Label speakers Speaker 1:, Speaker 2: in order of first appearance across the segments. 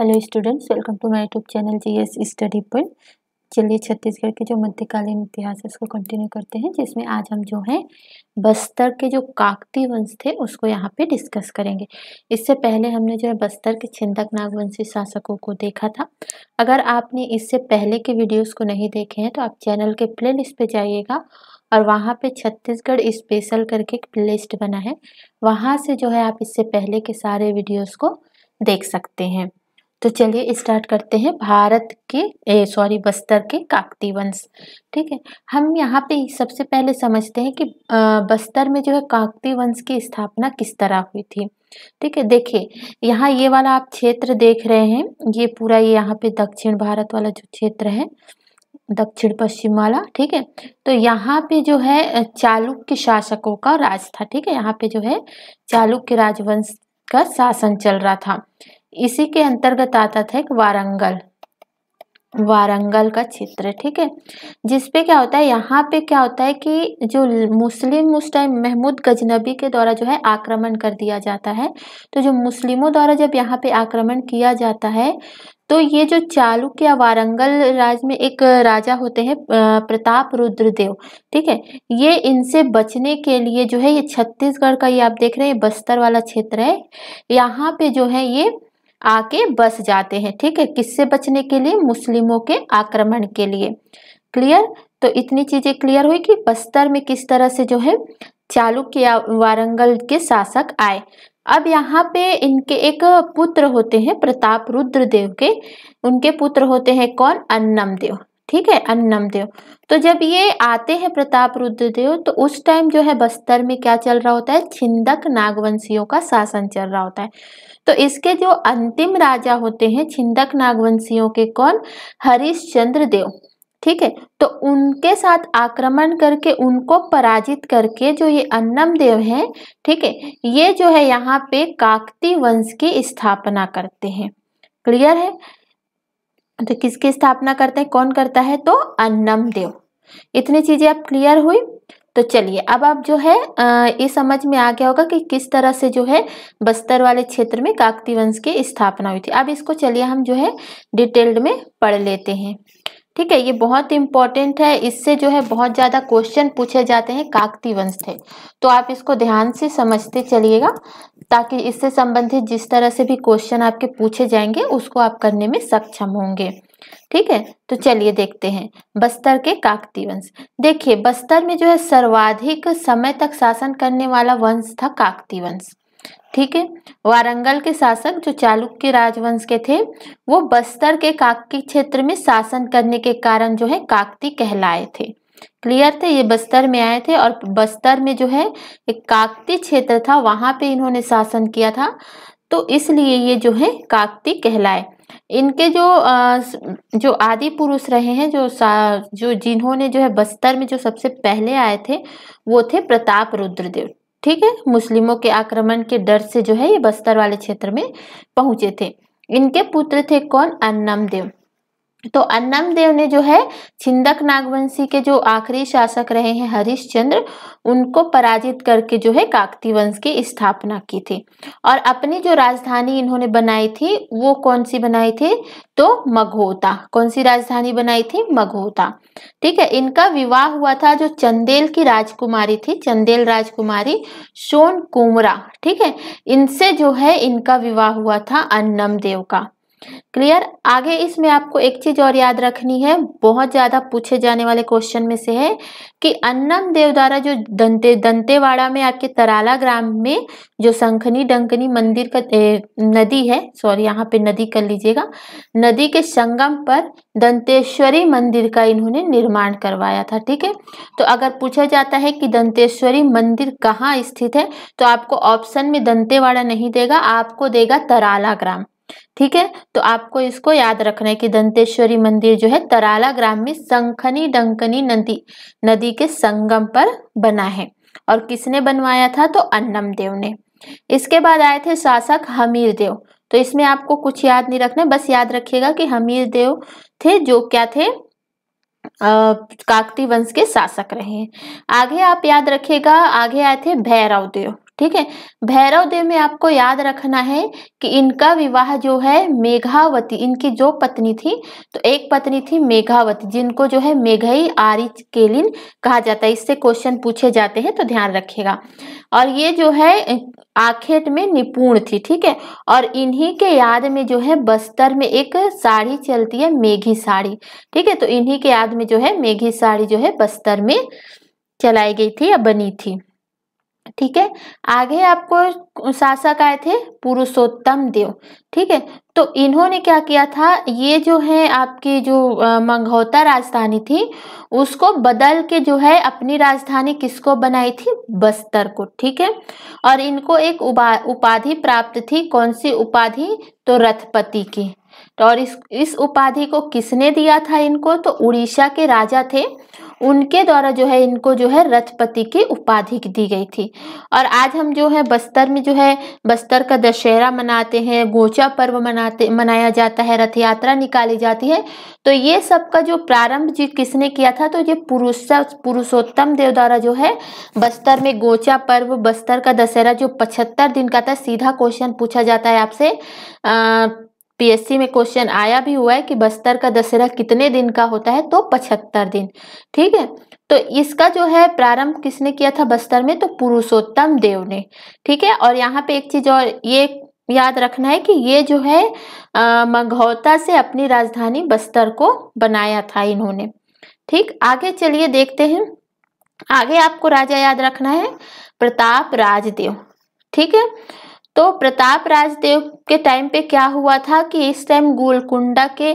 Speaker 1: hello students welcome to my YouTube channel GS study point चलिए छत्तीसगढ़ के जो मध्यकालीन इतिहास है उसको कंटिन्यू करते हैं जिसमें आज हम जो है बस्तर के जो काकती वंश थे उसको यहाँ पे डिस्कस करेंगे इससे पहले हमने जो है बस्तर के छिंदक नागवंशी शासकों को देखा था अगर आपने इससे पहले के वीडियोज़ को नहीं देखे हैं तो आप चैनल के प्ले लिस्ट पर जाइएगा और वहाँ पे छत्तीसगढ़ स्पेशल करके एक लिस्ट बना है वहाँ से जो है आप इससे पहले के सारे वीडियोज़ को देख सकते हैं तो चलिए स्टार्ट करते हैं भारत के सॉरी बस्तर के काकती वंश ठीक है हम यहाँ पे सबसे पहले समझते हैं कि बस्तर में जो है काकती वंश की स्थापना किस तरह हुई थी ठीक है देखिए यहाँ ये वाला आप क्षेत्र देख रहे हैं ये पूरा ये यहाँ पे दक्षिण भारत वाला जो क्षेत्र है दक्षिण पश्चिम वाला ठीक है तो यहाँ पे जो है चालुक्य शासकों का राज था ठीक है यहाँ पे जो है चालुक्य राजवंश का शासन चल रहा था इसी के अंतर्गत आता था एक वारंगल वारंगल का क्षेत्र ठीक है जिसपे क्या होता है यहाँ पे क्या होता है कि जो मुस्लिम उस टाइम महमूद गजनबी के द्वारा जो है आक्रमण कर दिया जाता है तो जो मुस्लिमों द्वारा जब यहाँ पे आक्रमण किया जाता है तो ये जो चालुक्य वारंगल राज में एक राजा होते हैं प्रताप रुद्रदेव ठीक है ये इनसे बचने के लिए जो है ये छत्तीसगढ़ का ये आप देख रहे हैं बस्तर वाला क्षेत्र है यहाँ पे जो है ये आके बस जाते हैं ठीक है किससे बचने के लिए मुस्लिमों के आक्रमण के लिए क्लियर तो इतनी चीज़ें क्लियर हुई कि बस्तर में किस तरह से जो है चालुक्य वारंगल के शासक आए अब यहाँ पे इनके एक पुत्र होते हैं प्रताप रुद्रदेव के उनके पुत्र होते हैं कौन अन्नमदेव ठीक है अन्नमदेव तो जब ये आते हैं प्रताप रुद्रदेव तो उस टाइम जो है बस्तर में क्या चल रहा होता है छिंदक नागवंशियों का शासन चल रहा होता है तो इसके जो अंतिम राजा होते हैं छिंदक नागवंशियों के कौन हरिश्चंद्र देव ठीक है तो उनके साथ आक्रमण करके उनको पराजित करके जो ये अन्नम देव हैं ठीक है ये जो है यहाँ पे काकती वंश की स्थापना करते हैं क्लियर है तो किसकी स्थापना करते हैं कौन करता है तो अन्नम देव इतनी चीजें अब क्लियर हुई तो चलिए अब आप जो है ये समझ में आ गया होगा कि किस तरह से जो है बस्तर वाले क्षेत्र में काकती वंश की स्थापना हुई थी अब इसको चलिए हम जो है डिटेल्ड में पढ़ लेते हैं ठीक है ये बहुत इंपॉर्टेंट है इससे जो है बहुत ज़्यादा क्वेश्चन पूछे जाते हैं काकती वंश थे तो आप इसको ध्यान से समझते चलिएगा ताकि इससे संबंधित जिस तरह से भी क्वेश्चन आपके पूछे जाएंगे उसको आप करने में सक्षम होंगे ठीक है तो चलिए देखते हैं बस्तर के काकती वंश देखिए बस्तर में जो है सर्वाधिक समय तक शासन करने वाला वंश था काकती वंश ठीक है वारंगल के शासक जो चालुक्य राजवंश के थे वो बस्तर के काकती क्षेत्र में शासन करने के कारण जो है काकती कहलाए थे क्लियर थे ये बस्तर में आए थे और बस्तर में जो है एक काकती क्षेत्र था वहां पे इन्होंने शासन किया था तो इसलिए ये जो है काकती कहलाए इनके जो जो आदि पुरुष रहे हैं जो जो जिन्होंने जो है बस्तर में जो सबसे पहले आए थे वो थे प्रताप रुद्रदेव ठीक है मुस्लिमों के आक्रमण के डर से जो है ये बस्तर वाले क्षेत्र में पहुंचे थे इनके पुत्र थे कौन अन्नम देव तो अन्नम देव ने जो है छिंदक नागवंशी के जो आखिरी शासक रहे हैं हरिश्चंद्र उनको पराजित करके जो है काकती वंश की स्थापना की थी और अपनी जो राजधानी इन्होंने बनाई थी वो कौन सी बनाई थी तो मघोता कौन सी राजधानी बनाई थी मघोता ठीक है इनका विवाह हुआ था जो चंदेल की राजकुमारी थी चंदेल राजकुमारी सोन कुमरा ठीक है इनसे जो है इनका विवाह हुआ था अन्नम देव का क्लियर आगे इसमें आपको एक चीज और याद रखनी है बहुत ज्यादा पूछे जाने वाले क्वेश्चन में से है कि अन्नम देव द्वारा जो दंते दंतेवाड़ा में आपके तराला ग्राम में जो संखनी डंकनी मंदिर का ए, नदी है सॉरी यहाँ पे नदी कर लीजिएगा नदी के संगम पर दंतेश्वरी मंदिर का इन्होंने निर्माण करवाया था ठीक है तो अगर पूछा जाता है कि दंतेश्वरी मंदिर कहाँ स्थित है तो आपको ऑप्शन में दंतेवाड़ा नहीं देगा आपको देगा तराला ग्राम ठीक है तो आपको इसको याद रखना है कि दंतेश्वरी मंदिर जो है तराला ग्राम में संखनी डंकनी नदी नदी के संगम पर बना है और किसने बनवाया था तो अन्नम देव ने इसके बाद आए थे शासक हमीर देव तो इसमें आपको कुछ याद नहीं रखना बस याद रखिएगा कि हमीर देव थे जो क्या थे अः काकती वंश के शासक रहे आगे आप याद रखिएगा आगे आए थे भैरव देव ठीक है भैरव देव में आपको याद रखना है कि इनका विवाह जो है मेघावती इनकी जो पत्नी थी तो एक पत्नी थी मेघावती जिनको जो है मेघई आरी केलिन कहा जाता है इससे क्वेश्चन पूछे जाते हैं तो ध्यान रखिएगा और ये जो है आखेट में निपुण थी ठीक है और इन्हीं के याद में जो है बस्तर में एक साड़ी चलती है मेघी साड़ी ठीक है तो इन्हीं के याद में जो है मेघी साड़ी जो है बस्तर में चलाई गई थी या बनी थी ठीक है आगे आपको शासक आए थे पुरुषोत्तम देव ठीक है तो इन्होंने क्या किया था ये जो है आपकी जो मंगौता राजधानी थी उसको बदल के जो है अपनी राजधानी किसको बनाई थी बस्तर को ठीक है और इनको एक उपाधि प्राप्त थी कौन सी उपाधि तो रथपति की तो और इस इस उपाधि को किसने दिया था इनको तो उड़ीसा के राजा थे उनके द्वारा जो है इनको जो है रथपति की उपाधि दी गई थी और आज हम जो है बस्तर में जो है बस्तर का दशहरा मनाते हैं गोचा पर्व मनाते मनाया जाता है रथ यात्रा निकाली जाती है तो ये सब का जो प्रारंभ जी किसने किया था तो ये पुरुष पुरुषोत्तम देव द्वारा जो है बस्तर में गोचा पर्व बस्तर का दशहरा जो पचहत्तर दिन का था सीधा क्वेश्चन पूछा जाता है आपसे पीएससी में क्वेश्चन आया भी हुआ है कि बस्तर का दशहरा कितने दिन का होता है तो पचहत्तर दिन ठीक है तो इसका जो है प्रारंभ किसने किया था बस्तर में तो पुरुषोत्तम देव ने ठीक है और यहाँ पे एक चीज और ये याद रखना है कि ये जो है मंगौता से अपनी राजधानी बस्तर को बनाया था इन्होंने ठीक आगे चलिए देखते हैं आगे आपको राजा याद रखना है प्रताप राजदेव ठीक है तो प्रताप राजदेव के टाइम पे क्या हुआ था कि इस टाइम गोलकुंडा के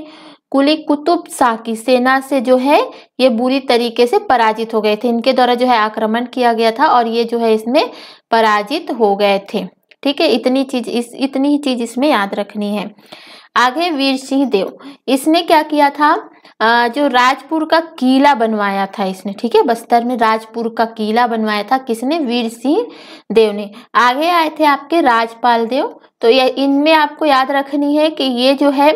Speaker 1: कुली कुतुब शाह की सेना से जो है ये बुरी तरीके से पराजित हो गए थे इनके द्वारा जो है आक्रमण किया गया था और ये जो है इसमें पराजित हो गए थे ठीक है इतनी चीज इस इतनी ही चीज इसमें याद रखनी है आगे वीर सिंह देव इसने क्या किया था जो राजपुर का किला बनवाया था इसने ठीक है बस्तर में राजपुर का किला बनवाया था किसने वीर सिंह देव ने आगे आए थे आपके राजपाल देव तो ये इनमें आपको याद रखनी है कि ये जो है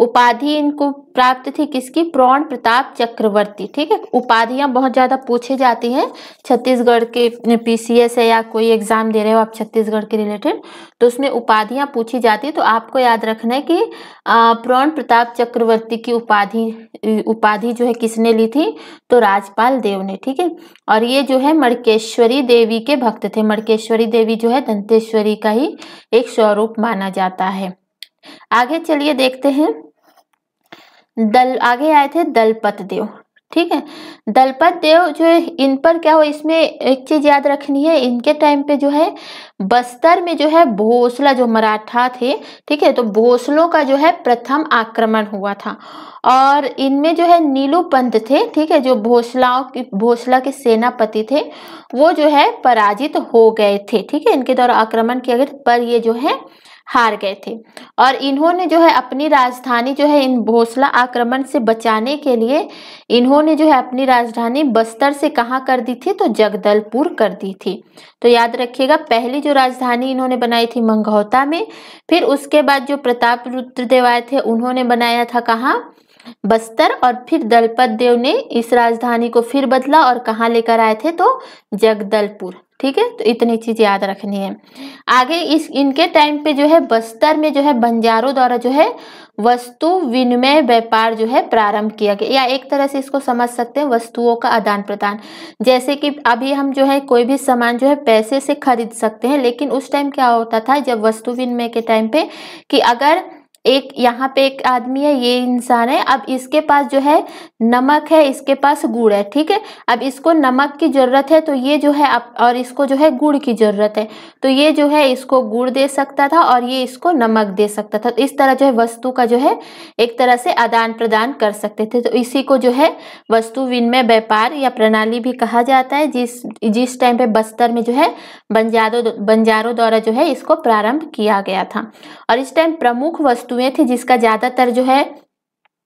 Speaker 1: उपाधि इनको प्राप्त थी किसकी प्रौण प्रताप चक्रवर्ती ठीक है उपाधियां बहुत ज़्यादा पूछी जाती हैं छत्तीसगढ़ के पीसीएस है या कोई एग्जाम दे रहे हो आप छत्तीसगढ़ के रिलेटेड तो उसमें उपाधियां पूछी जाती है तो आपको याद रखना है कि प्रौण प्रताप चक्रवर्ती की उपाधि उपाधि जो है किसने ली थी तो राजपाल देव ने ठीक है और ये जो है मड़केश्वरी देवी के भक्त थे मड़केश्वरी देवी जो है दंतेश्वरी का ही एक स्वरूप माना जाता है आगे चलिए देखते हैं दल आगे आए थे दलपत देव ठीक है दलपत देव जो है इन पर क्या हो इसमें एक चीज याद रखनी है इनके टाइम पे जो है बस्तर में जो है भोसला जो मराठा थे ठीक है तो भोसलों का जो है प्रथम आक्रमण हुआ था और इनमें जो है नीलू पंत थे ठीक है जो भोसलाओं की भोसला के सेनापति थे वो जो है पराजित हो गए थे ठीक है इनके द्वारा आक्रमण किया गया पर ये जो है हार गए थे और इन्होंने जो है अपनी राजधानी जो है इन भोसला आक्रमण से बचाने के लिए इन्होंने जो है अपनी राजधानी बस्तर से कहाँ कर दी थी तो जगदलपुर कर दी थी तो याद रखिएगा पहली जो राजधानी इन्होंने बनाई थी मंगौता में फिर उसके बाद जो प्रताप रुद्रदेव आए थे उन्होंने बनाया था कहाँ बस्तर और फिर दलपत देव ने इस राजधानी को फिर बदला और कहाँ लेकर आए थे तो जगदलपुर ठीक है तो इतनी चीज़ याद रखनी है आगे इस इनके टाइम पे जो है बस्तर में जो है बंजारों द्वारा जो है वस्तु विनिमय व्यापार जो है प्रारंभ किया गया या एक तरह से इसको समझ सकते हैं वस्तुओं का आदान प्रदान जैसे कि अभी हम जो है कोई भी सामान जो है पैसे से खरीद सकते हैं लेकिन उस टाइम क्या होता था जब वस्तु विनिमय के टाइम पे कि अगर एक यहाँ पे एक आदमी है ये इंसान है अब इसके पास जो है नमक है इसके पास गुड़ है ठीक है अब इसको नमक की ज़रूरत है तो ये जो है अब और इसको जो है गुड़ की ज़रूरत है तो ये जो है इसको गुड़ दे सकता था और ये इसको नमक दे सकता था तो इस तरह जो है वस्तु का जो है एक तरह से आदान प्रदान कर सकते थे तो इसी को जो है वस्तु विनिमय व्यापार या प्रणाली भी कहा जाता है जिस जिस टाइम पे बस्तर में जो है बंजारों बंजारों द्वारा जो है इसको प्रारंभ किया गया था और इस टाइम प्रमुख वस्तु वस्तुएं थी जिसका ज़्यादातर जो है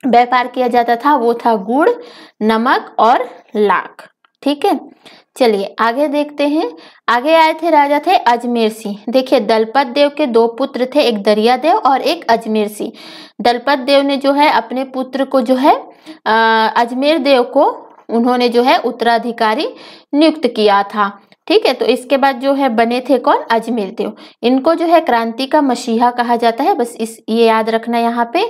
Speaker 1: व्यापार किया जाता था वो था गुड़ नमक और लाख ठीक है चलिए आगे देखते हैं आगे आए थे राजा थे अजमेर सिंह देखिए दलपत देव के दो पुत्र थे एक दरिया देव और एक अजमेर सिंह दलपत देव ने जो है अपने पुत्र को जो है अजमेर देव को उन्होंने जो है उत्तराधिकारी नियुक्त किया था ठीक है तो इसके बाद जो है बने थे कौन अजमेर देव इनको जो है क्रांति का मसीहा कहा जाता है बस इस ये याद रखना यहाँ पे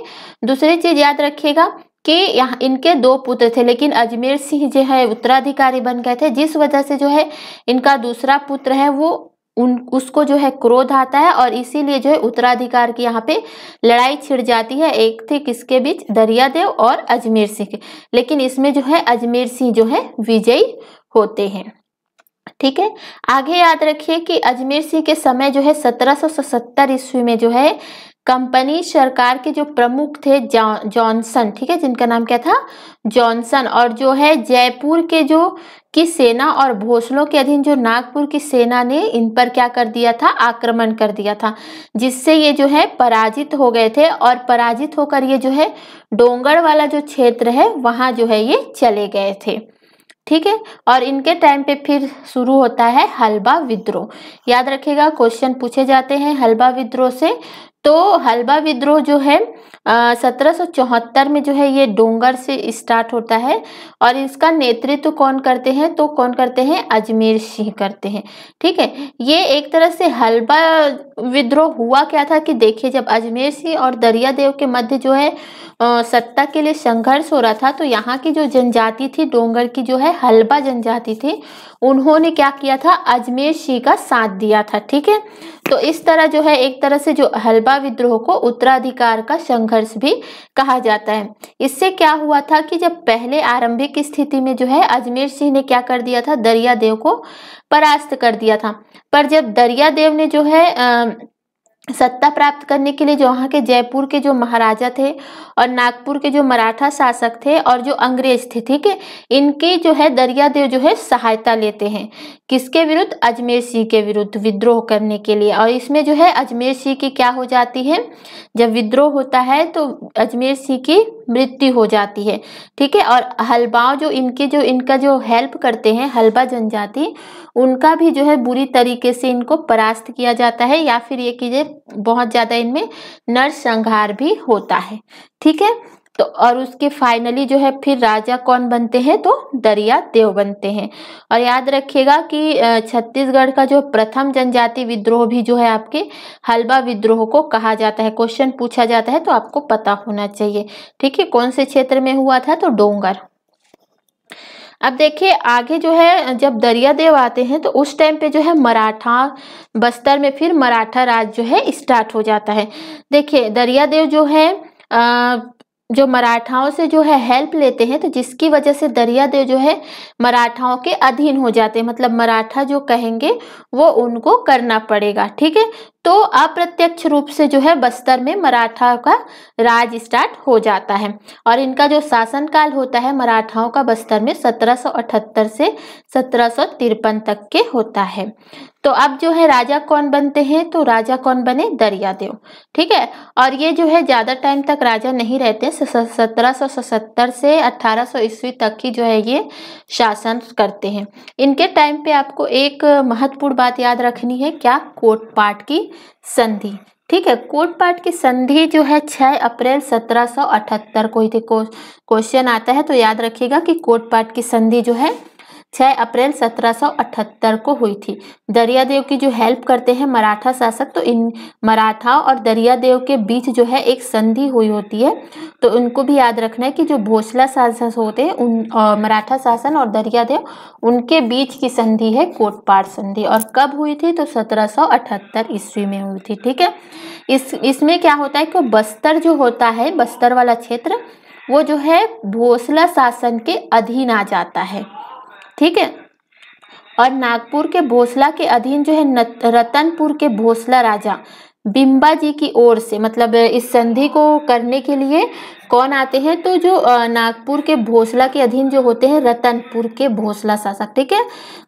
Speaker 1: दूसरी चीज याद रखिएगा कि यहाँ इनके दो पुत्र थे लेकिन अजमेर सिंह जो है उत्तराधिकारी बन गए थे जिस वजह से जो है इनका दूसरा पुत्र है वो उन उसको जो है क्रोध आता है और इसीलिए जो है उत्तराधिकार की यहाँ पे लड़ाई छिड़ जाती है एक थे किसके बीच दरिया देव और अजमेर सिंह लेकिन इसमें जो है अजमेर सिंह जो है विजयी होते हैं ठीक है आगे याद रखिए कि अजमेर सिंह के समय जो है 1777 ईस्वी में जो है कंपनी सरकार के जो प्रमुख थे जॉनसन ठीक है जिनका नाम क्या था जॉनसन और जो है जयपुर के जो की सेना और भोसलों के अधीन जो नागपुर की सेना ने इन पर क्या कर दिया था आक्रमण कर दिया था जिससे ये जो है पराजित हो गए थे और पराजित होकर ये जो है डोंगर वाला जो क्षेत्र है वहाँ जो है ये चले गए थे ठीक है और इनके टाइम पे फिर शुरू होता है हलवा विद्रोह याद रखेगा क्वेश्चन पूछे जाते हैं हलवा विद्रोह से तो हलवा विद्रोह जो है सत्रह में जो है ये डोंगर से स्टार्ट होता है और इसका नेतृत्व तो कौन करते हैं तो कौन करते हैं अजमेर सिंह करते हैं ठीक है ये एक तरह से हलवा विद्रोह हुआ क्या था कि देखिए जब अजमेर सिंह और दरिया देव के मध्य जो है सत्ता के लिए संघर्ष हो रहा था तो यहाँ की जो जनजाति थी डोंगर की जो है हलवा जनजाति थी उन्होंने क्या किया था अजमेर सिंह का साथ दिया था ठीक है तो इस तरह जो है एक तरह से जो हलबा विद्रोह को उत्तराधिकार का संघर्ष भी कहा जाता है इससे क्या हुआ था कि जब पहले आरंभिक स्थिति में जो है अजमेर सिंह ने क्या कर दिया था दरिया देव को परास्त कर दिया था पर जब दरिया देव ने जो है आ, सत्ता प्राप्त करने के लिए जो वहाँ के जयपुर के जो महाराजा थे और नागपुर के जो मराठा शासक थे और जो अंग्रेज थे ठीक है इनके जो है दरियादेव जो है सहायता लेते हैं किसके विरुद्ध अजमेर सिंह के विरुद्ध विद्रोह करने के लिए और इसमें जो है अजमेर सिंह की क्या हो जाती है जब विद्रोह होता है तो अजमेर सिंह की मृत्यु हो जाती है ठीक है और हलवाओं जो इनके जो इनका जो हेल्प करते हैं हलवा जनजाति उनका भी जो है बुरी तरीके से इनको परास्त किया जाता है या फिर ये कीजिए बहुत ज़्यादा इनमें नरसंहार भी होता है ठीक है तो और उसके फाइनली जो है फिर राजा कौन बनते हैं तो दरिया देव बनते हैं और याद रखिएगा कि छत्तीसगढ़ का जो प्रथम जनजाति विद्रोह भी जो है आपके हलवा विद्रोह को कहा जाता है क्वेश्चन पूछा जाता है तो आपको पता होना चाहिए ठीक है कौन से क्षेत्र में हुआ था तो डोंगर अब देखिए आगे जो है जब दरिया देव आते हैं तो उस टाइम पे जो है मराठा बस्तर में फिर मराठा राज जो है स्टार्ट हो जाता है देखिए दरिया देव जो है जो मराठाओं से जो है हेल्प लेते हैं तो जिसकी वजह से दरिया देव जो है मराठाओं के अधीन हो जाते हैं मतलब मराठा जो कहेंगे वो उनको करना पड़ेगा ठीक है तो अप्रत्यक्ष रूप से जो है बस्तर में मराठाओं का राज स्टार्ट हो जाता है और इनका जो शासनकाल होता है मराठाओं का बस्तर में 1778 से सत्रह तक के होता है तो अब जो है राजा कौन बनते हैं तो राजा कौन बने दरियादेव ठीक है और ये जो है ज़्यादा टाइम तक राजा नहीं रहते सत्रह सौ सतहत्तर से अठारह सौ ईस्वी तक ही जो है ये शासन करते हैं इनके टाइम पे आपको एक महत्वपूर्ण बात याद रखनी है क्या कोट पाठ की संधि ठीक है कोट पार्ट की संधि जो है 6 अप्रैल 1778 को ही थी क्वेश्चन आता है तो याद रखिएगा कि कोट पार्ट की संधि जो है छः अप्रैल 1778 को हुई थी दरियादेव की जो हेल्प करते हैं मराठा शासक तो इन मराठा और दरियादेव के बीच जो है एक संधि हुई होती है तो उनको भी याद रखना है कि जो भोसला शासक होते हैं उन मराठा शासन और दरियादेव उनके बीच की संधि है कोटपाड़ संधि और कब हुई थी तो 1778 ईस्वी में हुई थी ठीक है इस इसमें क्या होता है कि बस्तर जो होता है बस्तर वाला क्षेत्र वो जो है भोसला शासन के अधीन आ जाता है ठीक है और नागपुर के भोसला के अधीन जो है रतनपुर के भोसला राजा बिम्बा जी की ओर से मतलब इस संधि को करने के लिए कौन आते हैं तो जो नागपुर के भोसला के अधीन जो होते हैं रतनपुर के भोसला शासक ठीक है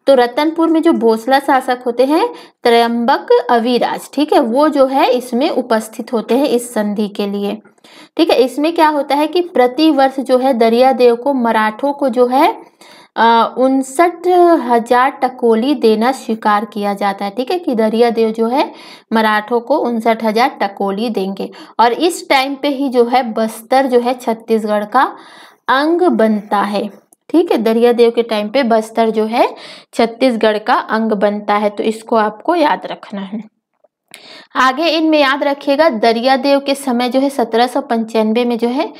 Speaker 1: तो रतनपुर में जो भोसला शासक होते हैं त्रयंबक अविराज ठीक है वो जो है इसमें उपस्थित होते हैं इस संधि के लिए ठीक है इसमें क्या होता है कि प्रतिवर्ष जो है दरिया देव को मराठों को जो है उनसठ हजार टकोली देना स्वीकार किया जाता है ठीक है कि दरिया देव जो है मराठों को उनसठ हजार टकोली देंगे और इस टाइम पे ही जो है बस्तर जो है छत्तीसगढ़ का अंग बनता है ठीक है दरिया देव के टाइम पे बस्तर जो है छत्तीसगढ़ का अंग बनता है तो इसको आपको याद रखना है आगे इनमें याद रखिएगा देव के समय जो है सत्रह पंचानवे में जो है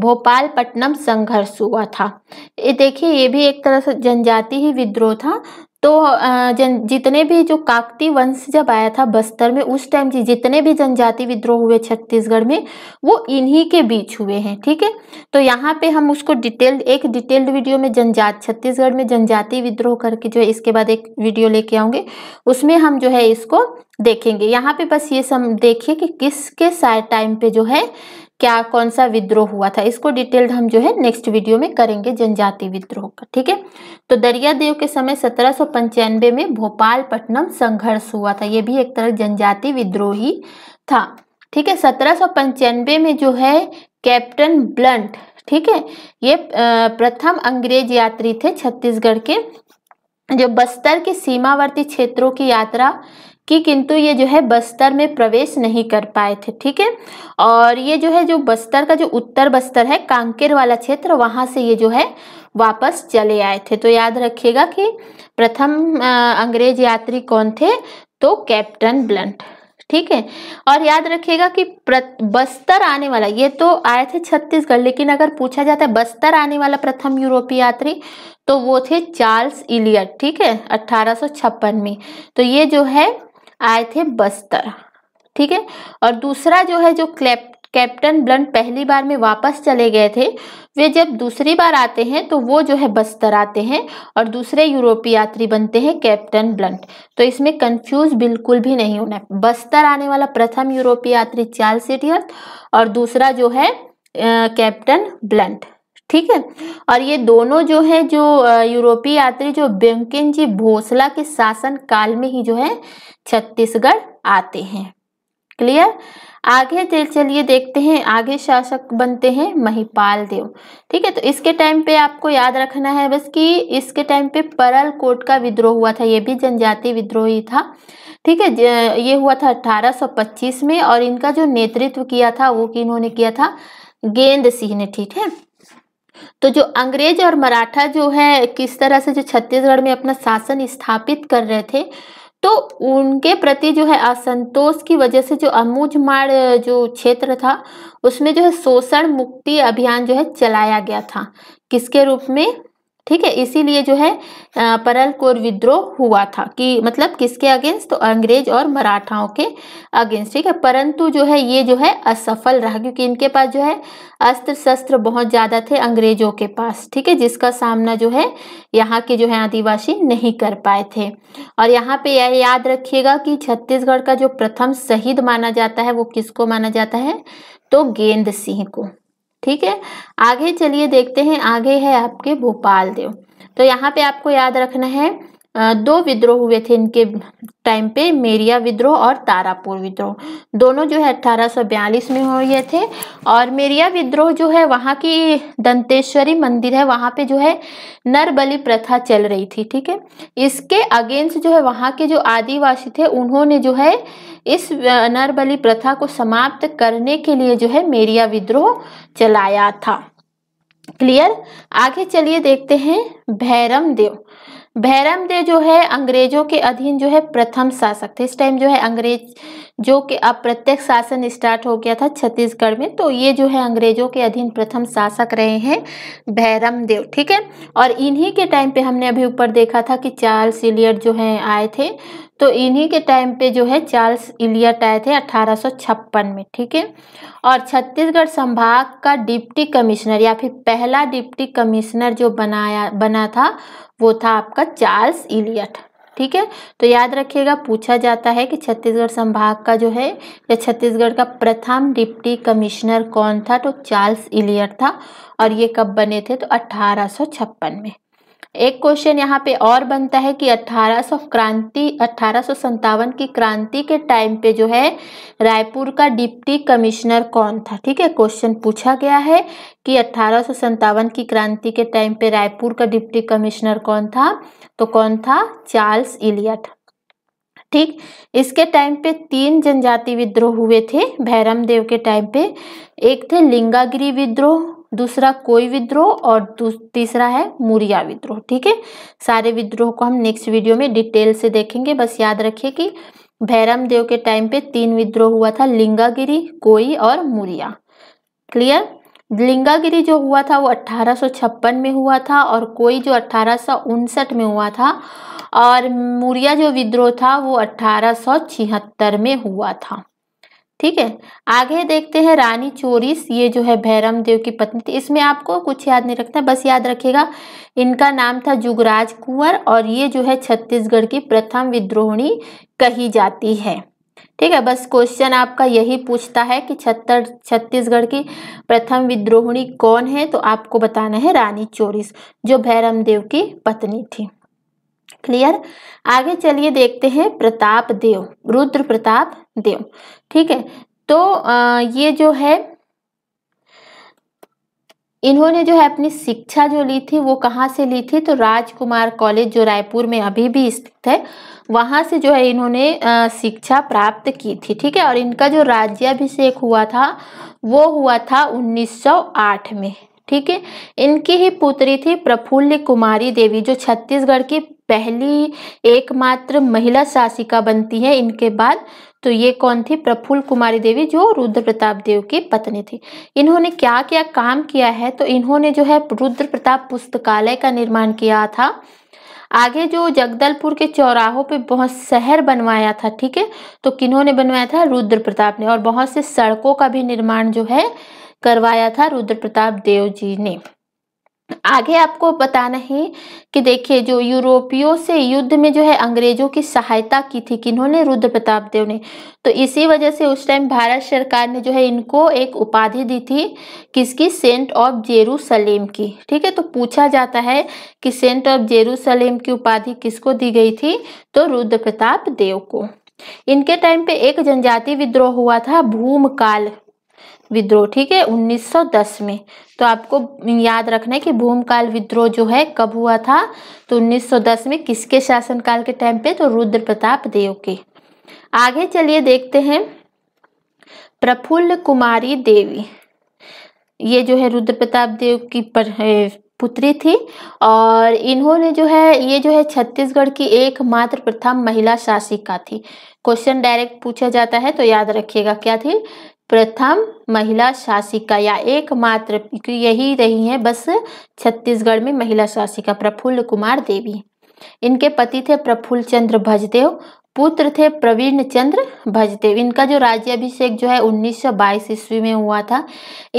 Speaker 1: भोपाल पट्टनम संघर्ष हुआ था ये देखिए ये भी एक तरह से जनजाति ही विद्रोह था तो जन जितने भी जो काकती वंश जब आया था बस्तर में उस टाइम जितने भी जनजाति विद्रोह हुए छत्तीसगढ़ में वो इन्हीं के बीच हुए हैं ठीक है तो यहाँ पे हम उसको डिटेल्ड एक डिटेल्ड वीडियो में जनजात छत्तीसगढ़ में जनजाति विद्रोह करके जो है इसके बाद एक वीडियो लेके आऊंगे उसमें हम जो है इसको देखेंगे यहाँ पे बस ये सब देखिए कि किसके टाइम पे जो है क्या कौन सा विद्रोह हुआ था इसको डिटेल्ड हम जो है नेक्स्ट वीडियो में करेंगे जनजाति विद्रोह का ठीक है तो दरिया देव के समय सत्रह में भोपाल पट्टनम संघर्ष हुआ था ये भी एक तरह जनजाति विद्रोह ही था ठीक है सत्रह में जो है कैप्टन ब्लंट ठीक है ये प्रथम अंग्रेज यात्री थे छत्तीसगढ़ के जो बस्तर के सीमावर्ती क्षेत्रों की यात्रा कि किंतु ये जो है बस्तर में प्रवेश नहीं कर पाए थे ठीक है और ये जो है जो बस्तर का जो उत्तर बस्तर है कांकेर वाला क्षेत्र वहाँ से ये जो है वापस चले आए थे तो याद रखिएगा कि प्रथम अंग्रेज यात्री कौन थे तो कैप्टन ब्लंट ठीक है और याद रखिएगा कि बस्तर आने वाला ये तो आए थे छत्तीसगढ़ लेकिन अगर पूछा जाता है बस्तर आने वाला प्रथम यूरोपीय यात्री तो वो थे चार्ल्स इलियट ठीक है अट्ठारह में तो ये जो है आए थे बस्तर ठीक है और दूसरा जो है जो क्लैप कैप्टन ब्लंट पहली बार में वापस चले गए थे वे जब दूसरी बार आते हैं तो वो जो है बस्तर आते हैं और दूसरे यूरोपीय यात्री बनते हैं कैप्टन ब्लंट तो इसमें कंफ्यूज बिल्कुल भी नहीं होना है बस्तर आने वाला प्रथम यूरोपीय यात्री चार्ल्स इडियट और दूसरा जो है कैप्टन ब्लंट ठीक है और ये दोनों जो है जो यूरोपीय यात्री जो बेंकिन जी भोसला के शासन काल में ही जो है छत्तीसगढ़ आते हैं क्लियर आगे चलिए देखते हैं आगे शासक बनते हैं महिपाल देव ठीक है तो इसके टाइम पे आपको याद रखना है बस कि इसके टाइम पे परल कोट का विद्रोह हुआ था ये भी जनजाति विद्रोह ही था ठीक है ये हुआ था 1825 में और इनका जो नेतृत्व किया था वो इन्होंने किया था गेंद सिंह ने ठीक है तो जो अंग्रेज और मराठा जो है किस तरह से जो छत्तीसगढ़ में अपना शासन स्थापित कर रहे थे तो उनके प्रति जो है असंतोष की वजह से जो अमूज जो क्षेत्र था उसमें जो है शोषण मुक्ति अभियान जो है चलाया गया था किसके रूप में ठीक है इसीलिए जो है परल कोर विद्रोह हुआ था कि मतलब किसके अगेंस्ट तो अंग्रेज और मराठाओं के अगेंस्ट ठीक है परंतु जो है ये जो है असफल रहा क्योंकि इनके पास जो है अस्त्र शस्त्र बहुत ज़्यादा थे अंग्रेजों के पास ठीक है जिसका सामना जो है यहाँ के जो है आदिवासी नहीं कर पाए थे और यहाँ पे यह याद रखिएगा कि छत्तीसगढ़ का जो प्रथम शहीद माना जाता है वो किसको माना जाता है तो गेंद सिंह को ठीक है आगे चलिए देखते हैं आगे है आपके भोपाल देव तो यहाँ पे आपको याद रखना है दो विद्रोह हुए थे इनके टाइम पे मेरिया विद्रोह और तारापुर विद्रोह दोनों जो है अठारह में हुए थे और मेरिया विद्रोह जो है वहाँ की दंतेश्वरी मंदिर है वहाँ पे जो है नरबली प्रथा चल रही थी ठीक है इसके अगेंस्ट जो है वहाँ के जो आदिवासी थे उन्होंने जो है इस नरबली प्रथा को समाप्त करने के लिए जो है मेरिया विद्रोह चलाया था क्लियर आगे चलिए देखते हैं भैरम देव भैरमदेव जो है अंग्रेजों के अधीन जो है प्रथम शासक थे इस टाइम जो है अंग्रेज जो कि अब प्रत्यक्ष शासन स्टार्ट हो गया था छत्तीसगढ़ में तो ये जो है अंग्रेजों के अधीन प्रथम शासक रहे हैं भैरम देव ठीक है और इन्हीं के टाइम पे हमने अभी ऊपर देखा था कि चार्ल्स इलियट जो है आए थे तो इन्हीं के टाइम पे जो है चार्ल्स इलियट आए थे 1856 में ठीक है और छत्तीसगढ़ संभाग का डिप्टी कमिश्नर या फिर पहला डिप्टी कमिश्नर जो बनाया बना था वो था आपका चार्ल्स इलियट ठीक है तो याद रखिएगा पूछा जाता है कि छत्तीसगढ़ संभाग का जो है या छत्तीसगढ़ का प्रथम डिप्टी कमिश्नर कौन था तो चार्ल्स इलियर था और ये कब बने थे तो अट्ठारह में एक क्वेश्चन यहाँ पे और बनता है कि 1800 क्रांति अठारह की क्रांति के टाइम पे जो है रायपुर का डिप्टी कमिश्नर कौन था ठीक है क्वेश्चन पूछा गया है कि अठारह की क्रांति के टाइम पे रायपुर का डिप्टी कमिश्नर कौन था तो कौन था चार्ल्स इलियट ठीक इसके टाइम पे तीन जनजाति विद्रोह हुए थे भैरम देव के टाइम पे एक थे लिंगागिरी विद्रोह दूसरा कोई विद्रोह और तीसरा है मुरिया विद्रोह ठीक है सारे विद्रोह को हम नेक्स्ट वीडियो में डिटेल से देखेंगे बस याद रखिए कि भैरम देव के टाइम पे तीन विद्रोह हुआ था लिंगागिरी कोई और मुरिया क्लियर लिंगागिरी जो हुआ था वो अट्ठारह में हुआ था और कोई जो अट्ठारह में हुआ था और मुरिया जो विद्रोह था वो अट्ठारह में हुआ था ठीक है आगे देखते हैं रानी चोरिस ये जो है भैरम देव की पत्नी थी इसमें आपको कुछ याद नहीं रखना बस याद रखिएगा इनका नाम था जुगराज कुंवर और ये जो है छत्तीसगढ़ की प्रथम विद्रोहिणी कही जाती है ठीक है बस क्वेश्चन आपका यही पूछता है कि छत्तर छत्तीसगढ़ की प्रथम विद्रोहिणी कौन है तो आपको बताना है रानी चोरिस जो भैरम देव की पत्नी थी क्लियर आगे चलिए देखते हैं प्रताप देव रुद्र प्रताप देव ठीक है तो ये जो है इन्होंने जो है अपनी शिक्षा जो ली थी वो कहाँ से ली थी तो राजकुमार कॉलेज जो रायपुर में अभी भी स्थित है वहाँ से जो है इन्होंने शिक्षा प्राप्त की थी ठीक है और इनका जो राज्याभिषेक हुआ था वो हुआ था 1908 में ठीक है इनकी ही पुत्री थी प्रफुल्ल कुमारी देवी जो छत्तीसगढ़ की पहली एकमात्र महिला शासिका बनती है इनके बाद तो ये कौन थी प्रफुल्ल कुमारी देवी जो रुद्र प्रताप देव की पत्नी थी इन्होंने क्या क्या काम किया है तो इन्होंने जो है रुद्र प्रताप पुस्तकालय का निर्माण किया था आगे जो जगदलपुर के चौराहों पे बहुत शहर बनवाया था ठीक है तो किन्होंने बनवाया था रुद्र प्रताप ने और बहुत से सड़कों का भी निर्माण जो है करवाया था रुद्र प्रताप देव जी ने आगे आपको बताना है कि देखिए जो यूरोपियों से युद्ध में जो है अंग्रेजों की सहायता की थी किन्होंने रुद्र प्रताप देव ने तो इसी वजह से उस टाइम भारत सरकार ने जो है इनको एक उपाधि दी थी किसकी सेंट ऑफ जेरूसलेम की ठीक है तो पूछा जाता है कि सेंट ऑफ जेरूसलेम की उपाधि किसको दी गई थी तो रुद्र प्रताप देव को इनके टाइम पे एक जनजाति विद्रोह हुआ था भूमकाल विद्रोह ठीक है 1910 में तो आपको याद रखना है कि भूमकाल विद्रोह जो है कब हुआ था तो 1910 में किसके शासनकाल के टाइम पे तो रुद्र प्रताप देव के आगे चलिए देखते हैं प्रफुल्ल कुमारी देवी ये जो है रुद्र प्रताप देव की पर, पुत्री थी और इन्होंने जो है ये जो है छत्तीसगढ़ की एकमात्र प्रथम महिला शासिका थी क्वेश्चन डायरेक्ट पूछा जाता है तो याद रखिएगा क्या थी प्रथम महिला शासिका या एकमात्र यही रही हैं बस छत्तीसगढ़ में महिला शासिका प्रफुल्ल कुमार देवी इनके पति थे प्रफुल्ल चंद्र भजदेव पुत्र थे प्रवीण चंद्र भजदेव इनका जो राज्यभिषेक जो है 1922 ईस्वी में हुआ था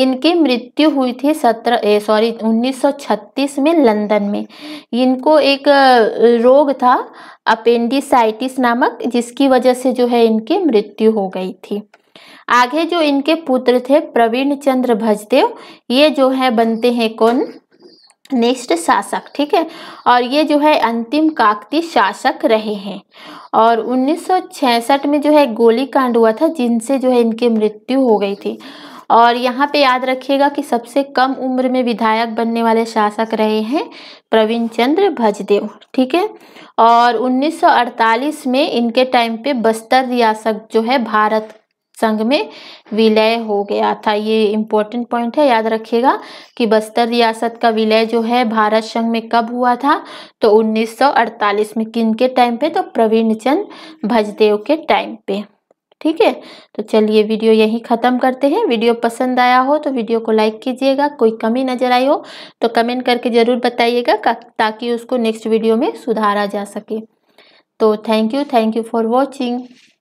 Speaker 1: इनकी मृत्यु हुई थी सत्रह सॉरी 1936 में लंदन में इनको एक रोग था अपेंडिसाइटिस नामक जिसकी वजह से जो है इनकी मृत्यु हो गई थी आगे जो इनके पुत्र थे प्रवीण चंद्र भजदेव ये जो है बनते हैं कौन नेक्स्ट शासक ठीक है और ये जो है अंतिम काकती शासक रहे हैं और 1966 में जो है गोली कांड हुआ था जिनसे जो है इनकी मृत्यु हो गई थी और यहाँ पे याद रखिएगा कि सबसे कम उम्र में विधायक बनने वाले शासक रहे हैं प्रवीण चंद्र भजदेव ठीक है और 1948 में इनके टाइम पे बस्तर रियासत जो है भारत संघ में विलय हो गया था ये इम्पोर्टेंट पॉइंट है याद रखिएगा कि बस्तर रियासत का विलय जो है भारत संघ में कब हुआ था तो 1948 में किन के टाइम पे तो प्रवीण चंद भजदेव के टाइम पे ठीक है तो चलिए वीडियो यहीं ख़त्म करते हैं वीडियो पसंद आया हो तो वीडियो को लाइक कीजिएगा कोई कमी नज़र आई हो तो कमेंट करके ज़रूर बताइएगा ताकि उसको नेक्स्ट वीडियो में सुधारा जा सके तो thank you thank you for watching